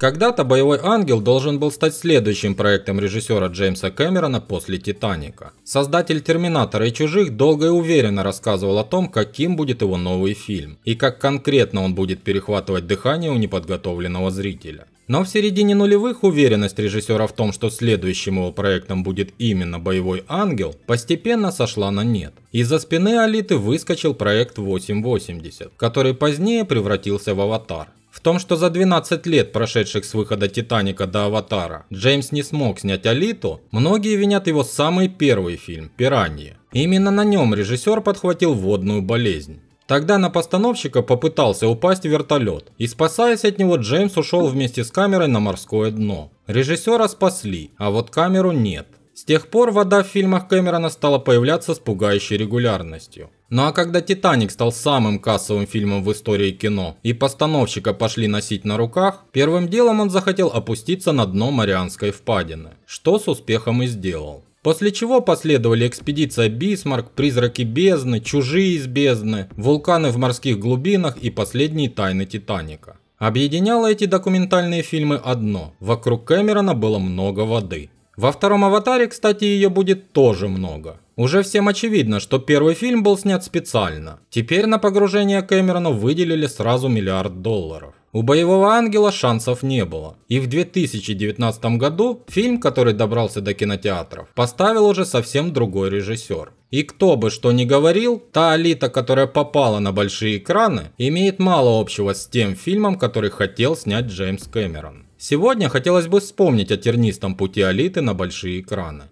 Когда-то «Боевой ангел» должен был стать следующим проектом режиссера Джеймса Кэмерона после «Титаника». Создатель «Терминатора» и «Чужих» долго и уверенно рассказывал о том, каким будет его новый фильм, и как конкретно он будет перехватывать дыхание у неподготовленного зрителя. Но в середине нулевых уверенность режиссера в том, что следующим его проектом будет именно «Боевой ангел», постепенно сошла на нет. Из-за спины Алиты выскочил проект 880, который позднее превратился в «Аватар». В том, что за 12 лет, прошедших с выхода «Титаника» до «Аватара», Джеймс не смог снять «Алиту», многие винят его самый первый фильм «Пираньи». Именно на нем режиссер подхватил водную болезнь. Тогда на постановщика попытался упасть вертолет, и спасаясь от него, Джеймс ушел вместе с камерой на морское дно. Режиссера спасли, а вот камеру нет. С тех пор вода в фильмах Кэмерона стала появляться с пугающей регулярностью. Ну а когда «Титаник» стал самым кассовым фильмом в истории кино, и постановщика пошли носить на руках, первым делом он захотел опуститься на дно Марианской впадины, что с успехом и сделал. После чего последовали экспедиция Бисмарк, призраки бездны, чужие из бездны, вулканы в морских глубинах и последние тайны Титаника. Объединяло эти документальные фильмы одно – вокруг Кэмерона было много воды. Во втором «Аватаре», кстати, ее будет тоже много. Уже всем очевидно, что первый фильм был снят специально. Теперь на погружение Кэмерона выделили сразу миллиард долларов. У «Боевого ангела» шансов не было. И в 2019 году фильм, который добрался до кинотеатров, поставил уже совсем другой режиссер. И кто бы что ни говорил, та Алита, которая попала на большие экраны, имеет мало общего с тем фильмом, который хотел снять Джеймс Кэмерон. Сегодня хотелось бы вспомнить о тернистом пути Алиты на большие экраны.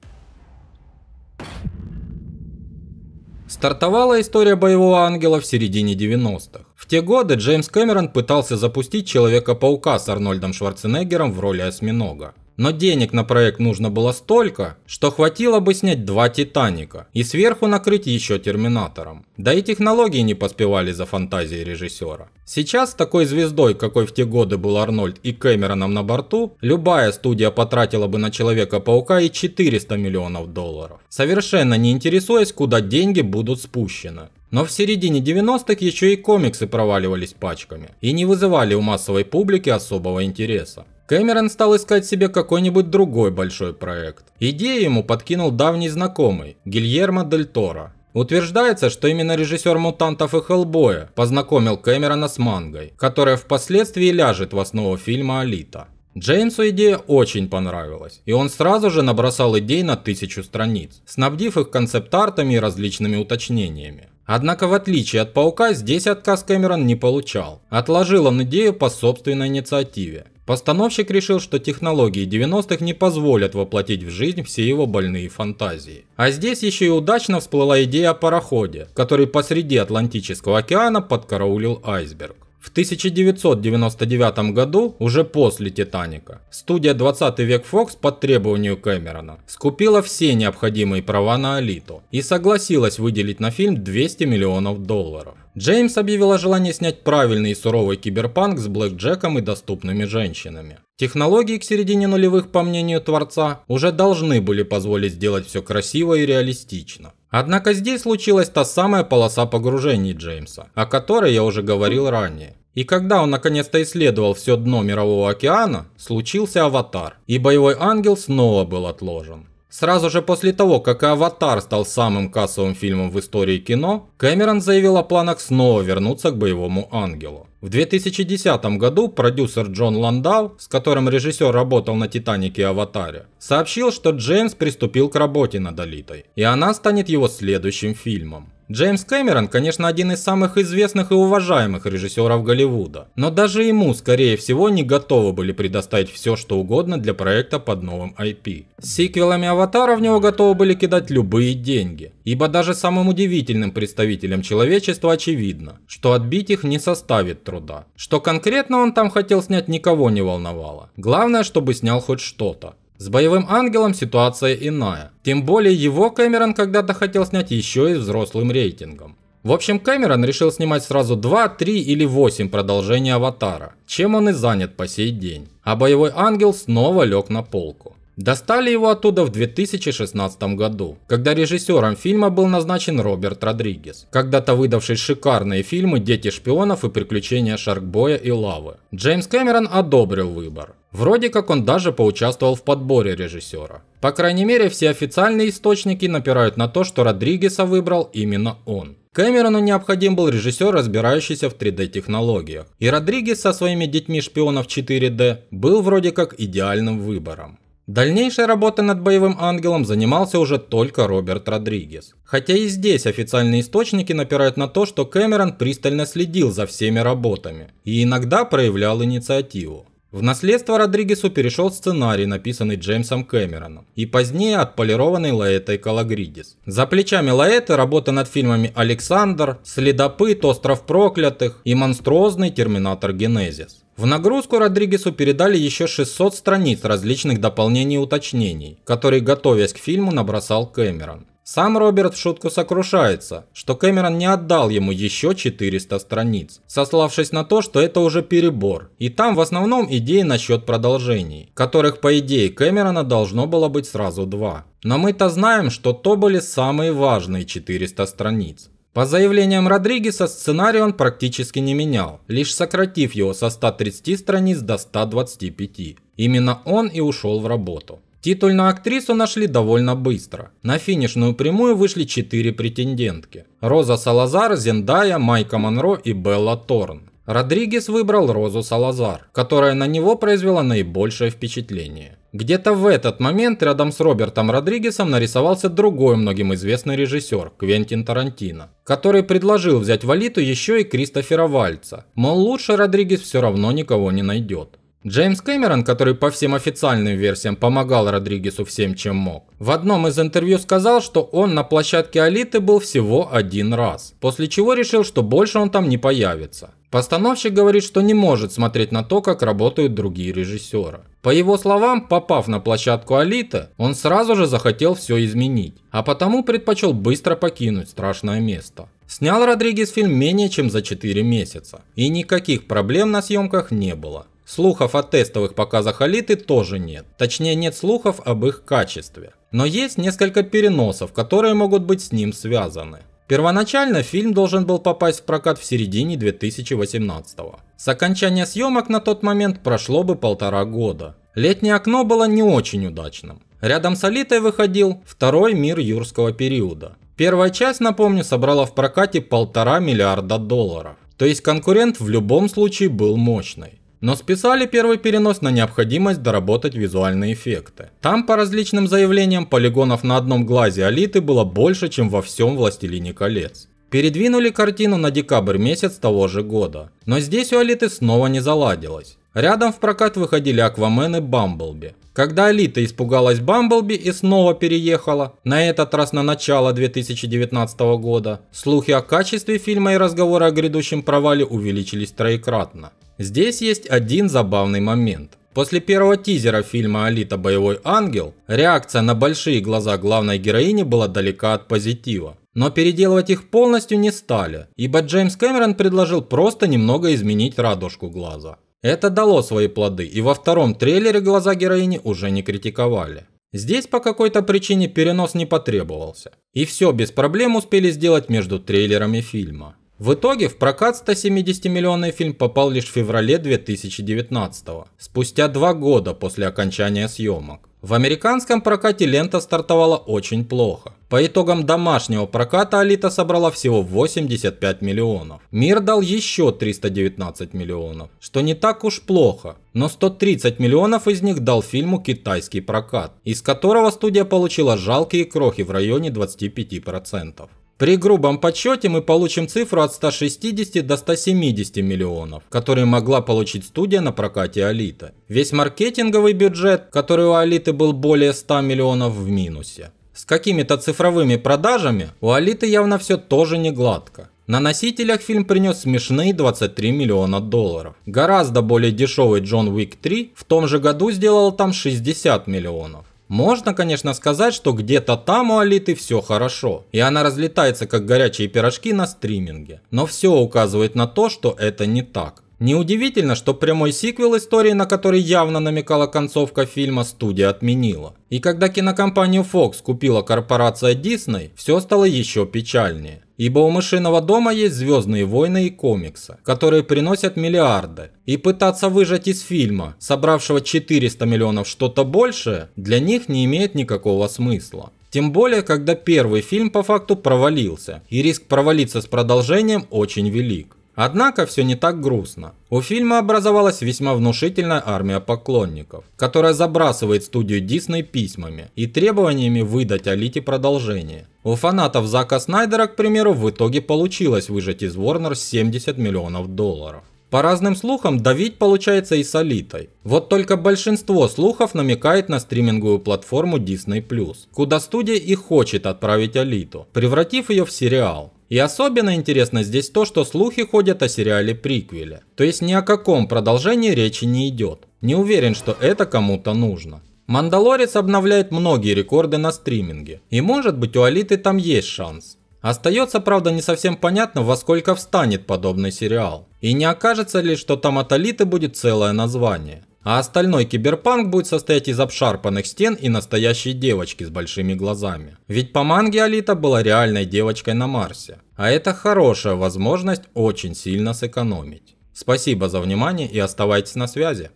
Стартовала история боевого ангела в середине 90-х. В те годы Джеймс Кэмерон пытался запустить Человека-паука с Арнольдом Шварценеггером в роли осьминога но денег на проект нужно было столько, что хватило бы снять два «Титаника» и сверху накрыть еще «Терминатором». Да и технологии не поспевали за фантазией режиссера. Сейчас такой звездой, какой в те годы был Арнольд и Кэмероном на борту, любая студия потратила бы на Человека-паука и 400 миллионов долларов, совершенно не интересуясь, куда деньги будут спущены. Но в середине 90-х еще и комиксы проваливались пачками и не вызывали у массовой публики особого интереса. Кэмерон стал искать себе какой-нибудь другой большой проект. Идею ему подкинул давний знакомый, Гильермо Дель Торо. Утверждается, что именно режиссер «Мутантов» и «Хеллбоя» познакомил Кэмерона с мангой, которая впоследствии ляжет в основу фильма «Алита». Джеймсу идея очень понравилась, и он сразу же набросал идей на тысячу страниц, снабдив их концепт-артами и различными уточнениями. Однако в отличие от Паука, здесь отказ Кэмерон не получал. Отложил он идею по собственной инициативе Постановщик решил, что технологии 90-х не позволят воплотить в жизнь все его больные фантазии. А здесь еще и удачно всплыла идея о пароходе, который посреди Атлантического океана подкараулил айсберг. В 1999 году, уже после «Титаника», студия 20 век Fox по требованию Кэмерона скупила все необходимые права на Алиту и согласилась выделить на фильм 200 миллионов долларов. Джеймс объявил о желании снять правильный и суровый киберпанк с блэкджеком и доступными женщинами. Технологии к середине нулевых, по мнению творца, уже должны были позволить сделать все красиво и реалистично. Однако здесь случилась та самая полоса погружений Джеймса, о которой я уже говорил ранее. И когда он наконец-то исследовал все дно Мирового океана, случился Аватар, и Боевой Ангел снова был отложен. Сразу же после того, как «Аватар» стал самым кассовым фильмом в истории кино, Кэмерон заявил о планах снова вернуться к «Боевому ангелу». В 2010 году продюсер Джон Ландау, с которым режиссер работал на «Титанике» и «Аватаре», сообщил, что Джеймс приступил к работе над «Алитой», и она станет его следующим фильмом. Джеймс Кэмерон, конечно, один из самых известных и уважаемых режиссеров Голливуда, но даже ему, скорее всего, не готовы были предоставить все, что угодно для проекта под новым IP. С сиквелами Аватара в него готовы были кидать любые деньги, ибо даже самым удивительным представителям человечества очевидно, что отбить их не составит труда. Что конкретно он там хотел снять, никого не волновало. Главное, чтобы снял хоть что-то. С боевым ангелом ситуация иная. Тем более его Кэмерон когда-то хотел снять еще и взрослым рейтингом. В общем, Кэмерон решил снимать сразу 2, 3 или 8 продолжений Аватара, чем он и занят по сей день. А боевой ангел снова лег на полку. Достали его оттуда в 2016 году, когда режиссером фильма был назначен Роберт Родригес, когда-то выдавший шикарные фильмы «Дети шпионов» и «Приключения Шаркбоя и Лавы». Джеймс Кэмерон одобрил выбор. Вроде как он даже поучаствовал в подборе режиссера. По крайней мере, все официальные источники напирают на то, что Родригеса выбрал именно он. Кэмерону необходим был режиссер, разбирающийся в 3D-технологиях. И Родригес со своими детьми шпионов 4D был вроде как идеальным выбором. Дальнейшей работой над боевым ангелом занимался уже только Роберт Родригес. Хотя и здесь официальные источники напирают на то, что Кэмерон пристально следил за всеми работами и иногда проявлял инициативу. В наследство Родригесу перешел сценарий, написанный Джеймсом Кэмероном, и позднее отполированный Лаэтой Калагридис. За плечами Лаэты работа над фильмами «Александр», «Следопыт», «Остров проклятых» и «Монструозный терминатор Генезис». В нагрузку Родригесу передали еще 600 страниц различных дополнений и уточнений, которые, готовясь к фильму, набросал Кэмерон. Сам Роберт в шутку сокрушается, что Кэмерон не отдал ему еще 400 страниц, сославшись на то, что это уже перебор, и там в основном идеи насчет продолжений, которых по идее Кэмерона должно было быть сразу два. Но мы-то знаем, что то были самые важные 400 страниц. По заявлениям Родригеса, сценарий он практически не менял, лишь сократив его со 130 страниц до 125. Именно он и ушел в работу. Титульную актрису нашли довольно быстро. На финишную прямую вышли четыре претендентки. Роза Салазар, Зендая, Майка Монро и Белла Торн. Родригес выбрал Розу Салазар, которая на него произвела наибольшее впечатление. Где-то в этот момент рядом с Робертом Родригесом нарисовался другой многим известный режиссер, Квентин Тарантино, который предложил взять в Алиту еще и Кристофера Вальца, мол лучше Родригес все равно никого не найдет. Джеймс Кэмерон, который по всем официальным версиям помогал Родригесу всем, чем мог, в одном из интервью сказал, что он на площадке Алиты был всего один раз, после чего решил, что больше он там не появится. Постановщик говорит, что не может смотреть на то, как работают другие режиссеры. По его словам, попав на площадку Алита, он сразу же захотел все изменить, а потому предпочел быстро покинуть страшное место. Снял Родригес фильм менее чем за 4 месяца, и никаких проблем на съемках не было. Слухов о тестовых показах Алиты тоже нет, точнее нет слухов об их качестве. Но есть несколько переносов, которые могут быть с ним связаны. Первоначально фильм должен был попасть в прокат в середине 2018 -го. С окончания съемок на тот момент прошло бы полтора года. Летнее окно было не очень удачным. Рядом с Алитой выходил второй мир юрского периода. Первая часть, напомню, собрала в прокате полтора миллиарда долларов. То есть конкурент в любом случае был мощный. Но списали первый перенос на необходимость доработать визуальные эффекты. Там, по различным заявлениям, полигонов на одном глазе Алиты было больше, чем во всем «Властелине колец». Передвинули картину на декабрь месяц того же года. Но здесь у Алиты снова не заладилось. Рядом в прокат выходили Аквамен и Бамблби. Когда Алита испугалась Бамблби и снова переехала, на этот раз на начало 2019 года, слухи о качестве фильма и разговоры о грядущем провале увеличились троекратно. Здесь есть один забавный момент. После первого тизера фильма «Алита. Боевой ангел» реакция на большие глаза главной героини была далека от позитива. Но переделывать их полностью не стали, ибо Джеймс Кэмерон предложил просто немного изменить радужку глаза. Это дало свои плоды, и во втором трейлере глаза героини уже не критиковали. Здесь по какой-то причине перенос не потребовался. И все без проблем успели сделать между трейлерами фильма. В итоге в прокат 170-миллионный фильм попал лишь в феврале 2019 спустя два года после окончания съемок. В американском прокате лента стартовала очень плохо. По итогам домашнего проката Алита собрала всего 85 миллионов. Мир дал еще 319 миллионов, что не так уж плохо, но 130 миллионов из них дал фильму китайский прокат, из которого студия получила жалкие крохи в районе 25%. При грубом подсчете мы получим цифру от 160 до 170 миллионов, которые могла получить студия на прокате Алита. Весь маркетинговый бюджет, который у Алиты был более 100 миллионов в минусе. С какими-то цифровыми продажами у Алиты явно все тоже не гладко. На носителях фильм принес смешные 23 миллиона долларов. Гораздо более дешевый Джон Уик 3 в том же году сделал там 60 миллионов. Можно, конечно, сказать, что где-то там у Алиты все хорошо, и она разлетается как горячие пирожки на стриминге. Но все указывает на то, что это не так. Неудивительно, что прямой сиквел истории, на который явно намекала концовка фильма, студия отменила. И когда кинокомпанию Fox купила корпорация Disney, все стало еще печальнее. Ибо у мышиного дома есть звездные войны и комиксы, которые приносят миллиарды. И пытаться выжать из фильма, собравшего 400 миллионов что-то большее, для них не имеет никакого смысла. Тем более, когда первый фильм по факту провалился, и риск провалиться с продолжением очень велик. Однако все не так грустно. У фильма образовалась весьма внушительная армия поклонников, которая забрасывает студию Дисней письмами и требованиями выдать Алите продолжение. У фанатов Зака Снайдера, к примеру, в итоге получилось выжать из Warner 70 миллионов долларов. По разным слухам, давить получается и с Алитой. Вот только большинство слухов намекает на стриминговую платформу Disney+, куда студия и хочет отправить Алиту, превратив ее в сериал. И особенно интересно здесь то, что слухи ходят о сериале-приквеле. То есть ни о каком продолжении речи не идет. Не уверен, что это кому-то нужно. Мандалорец обновляет многие рекорды на стриминге. И может быть у Алиты там есть шанс. Остается, правда, не совсем понятно, во сколько встанет подобный сериал. И не окажется ли, что там томатолиты будет целое название? А остальной киберпанк будет состоять из обшарпанных стен и настоящей девочки с большими глазами. Ведь по манге Алита была реальной девочкой на Марсе. А это хорошая возможность очень сильно сэкономить. Спасибо за внимание и оставайтесь на связи.